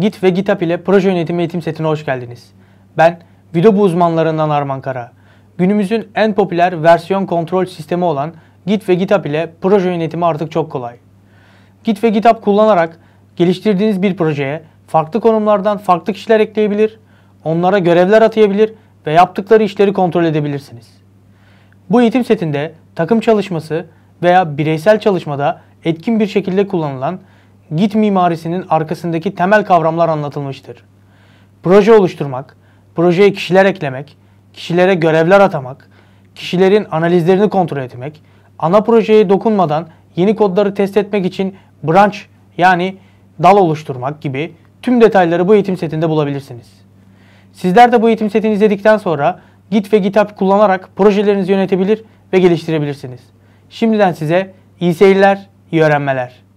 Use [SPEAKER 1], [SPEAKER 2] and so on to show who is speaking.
[SPEAKER 1] Git ve GitHub ile proje yönetimi eğitim setine hoş geldiniz. Ben Vidobu uzmanlarından Arman Kara. Günümüzün en popüler versiyon kontrol sistemi olan Git ve GitHub ile proje yönetimi artık çok kolay. Git ve GitHub kullanarak geliştirdiğiniz bir projeye farklı konumlardan farklı kişiler ekleyebilir, onlara görevler atayabilir ve yaptıkları işleri kontrol edebilirsiniz. Bu eğitim setinde takım çalışması veya bireysel çalışmada etkin bir şekilde kullanılan git mimarisinin arkasındaki temel kavramlar anlatılmıştır. Proje oluşturmak, projeye kişiler eklemek, kişilere görevler atamak, kişilerin analizlerini kontrol etmek, ana projeye dokunmadan yeni kodları test etmek için branch yani dal oluşturmak gibi tüm detayları bu eğitim setinde bulabilirsiniz. Sizler de bu eğitim setini izledikten sonra Git ve GitHub kullanarak projelerinizi yönetebilir ve geliştirebilirsiniz. Şimdiden size iyi seyirler, iyi öğrenmeler.